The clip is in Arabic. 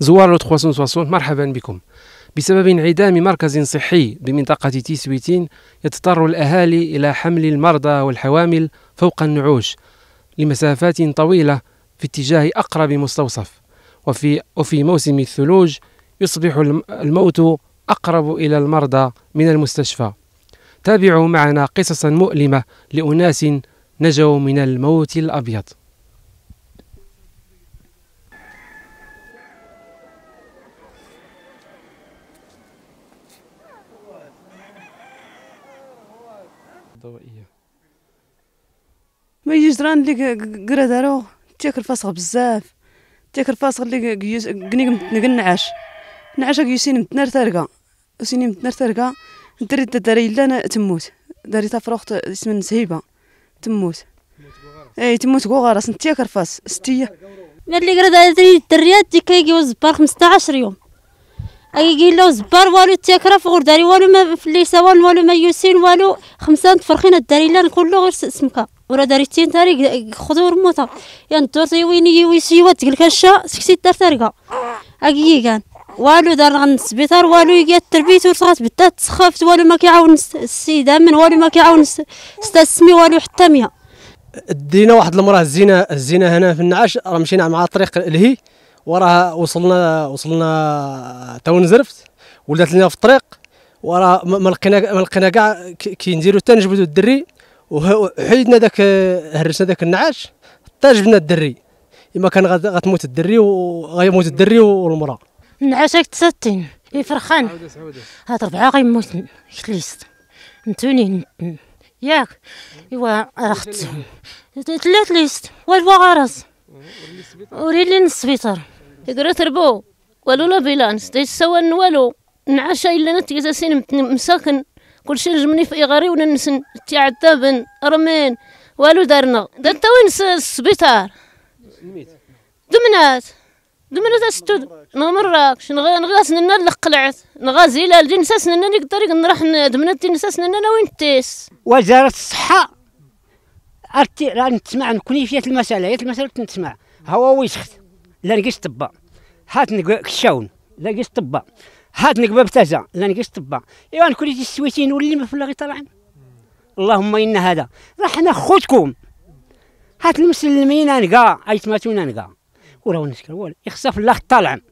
زوار 360 مرحبا بكم بسبب انعدام مركز صحي بمنطقة تيسويتين يضطر الأهالي إلى حمل المرضى والحوامل فوق النعوش لمسافات طويلة في اتجاه أقرب مستوصف وفي, وفي موسم الثلوج يصبح الموت أقرب إلى المرضى من المستشفى تابعوا معنا قصصا مؤلمة لأناس نجوا من الموت الأبيض الضوئيه ما يجيش ران اللي قرا دارو تاكل فاسغ بزاف تاكل فاسغ اللي قنيق نعاش نعاش قيسين متنار تارقه وسيني متنار تارقه دري داري لا تموت داري تفروخت اسم نسيبة تموت اي تموت كوغا راس نتيا فاس ستيه ملي لي قرا دري الدريات ديك كيجيو الزبار 15 يوم يقيلو زبار والو تاكرا في غرداري والو ما في الليسوان والو ما يوسين والو خمسة فرخين الداري لا نقول غير سمكة ورا داري تين تاري خضور موتا يعني الدور تيويني ويسي وات تقلك الشا سكسي الدار تاريكا اكي كان والو دار غنسبيطار والو يجي التربيت ورتغات بدا تسخفت والو ما كيعاون السيدة من والو ما كيعاون سمي والو حتى مية دينا واحد المراه الزينه الزينه هنا في النعاش راه مشينا مع طريق الهي وراه وصلنا وصلنا آه، تو نزرفت ولات لنا في الطريق وراه ما لقينا ما لقينا كاع كي نديرو حتى نجبدو الدري وحيدنا داك هرسنا داك النعاش حتى جبنا الدري اما كان غتموت الدري وغيموت الدري والمراه النعاش تساتين يفرخان هاد ربعه غيموت شليست نتوني ياك ايوا راه خدتهم ثلاث ليست والو غرس وري لي السبيطار يقرا تربو والو لا فيلانس تي سوان والو نعشى الا نتيزا سين مساكن كلشي نجمني في غاري ولا نسن تي عذابن رمين والو دارنا دار تا وين السبيطار دمنات دمنات استود مراكش نغاس ننا اللي قلعت نغازي لا الجنسه سننا نقدر نروح دمنات الجنسه سننا وين تيس وزارة الصحة ارتي راه نتسمع كنيفية المسألة هي المسألة تنتسمع هو ويسخت لا نقيس طبا هات كشاون لا نقيس طبا هات نقبا بتازا لا نقيس طبا ايوا نكون السويتين واللي ما فلا غير طالعين اللهم ان هذا راه حنا خوتكم هات المسلمين انقا ايتماتون انقا وراه نسكر والو يخصها في الله طالعين